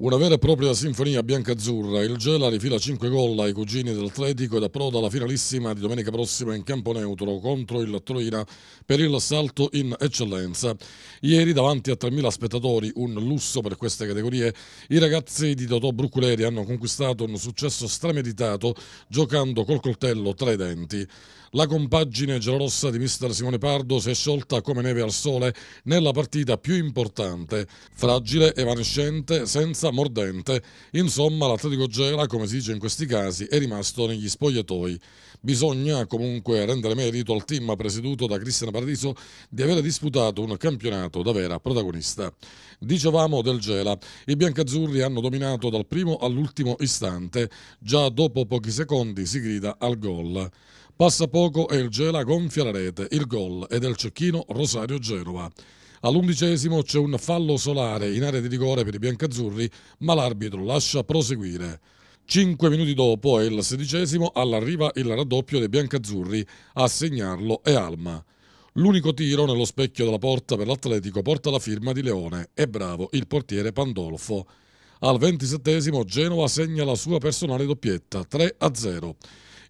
Una vera e propria sinfonia bianca-azzurra, il Gela rifila 5 gol ai cugini dell'Atletico ed approda alla finalissima di domenica prossima in campo neutro contro il Troina per il salto in eccellenza. Ieri davanti a 3.000 spettatori, un lusso per queste categorie, i ragazzi di Totò Bruculeri hanno conquistato un successo strameditato giocando col coltello tra i denti. La compagine gelorossa di mister Simone Pardo si è sciolta come neve al sole nella partita più importante, fragile, evanescente, senza pasta mordente. Insomma, l'Atletico Gela, come si dice in questi casi, è rimasto negli spogliatoi. Bisogna comunque rendere merito al team presieduto da Cristian Paradiso di aver disputato un campionato da vera protagonista. Dicevamo del Gela, i biancazzurri hanno dominato dal primo all'ultimo istante, già dopo pochi secondi si grida al gol. Passa poco e il Gela gonfia la rete, il gol è del cecchino Rosario Genova. All'undicesimo c'è un fallo solare in area di rigore per i biancazzurri, ma l'arbitro lascia proseguire. Cinque minuti dopo, è il sedicesimo, all'arriva il raddoppio dei biancazzurri, a segnarlo è Alma. L'unico tiro nello specchio della porta per l'Atletico porta la firma di Leone e bravo il portiere Pandolfo. Al ventisettesimo Genova segna la sua personale doppietta 3-0.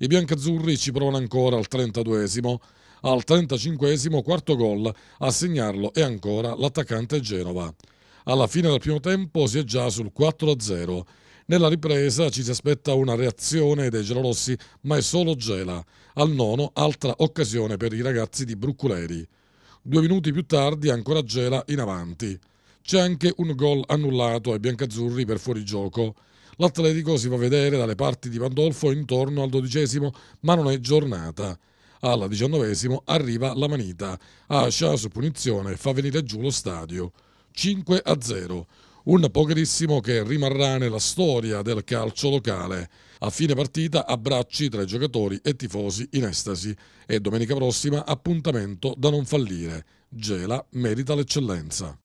I biancazzurri ci provano ancora al trentaduesimo, al 35 quarto gol a segnarlo è ancora l'attaccante Genova. Alla fine del primo tempo si è già sul 4-0. Nella ripresa ci si aspetta una reazione dei gelorossi, ma è solo gela. Al nono, altra occasione per i ragazzi di Brucculeri. Due minuti più tardi, ancora gela in avanti. C'è anche un gol annullato ai biancazzurri per fuorigioco. L'Atletico si fa vedere dalle parti di Pandolfo intorno al dodicesimo, ma non è giornata. Al diciannovesimo arriva la manita. Ascia su punizione fa venire giù lo stadio. 5 a 0 un pocherissimo che rimarrà nella storia del calcio locale. A fine partita abbracci tra giocatori e tifosi in estasi e domenica prossima appuntamento da non fallire. Gela merita l'eccellenza.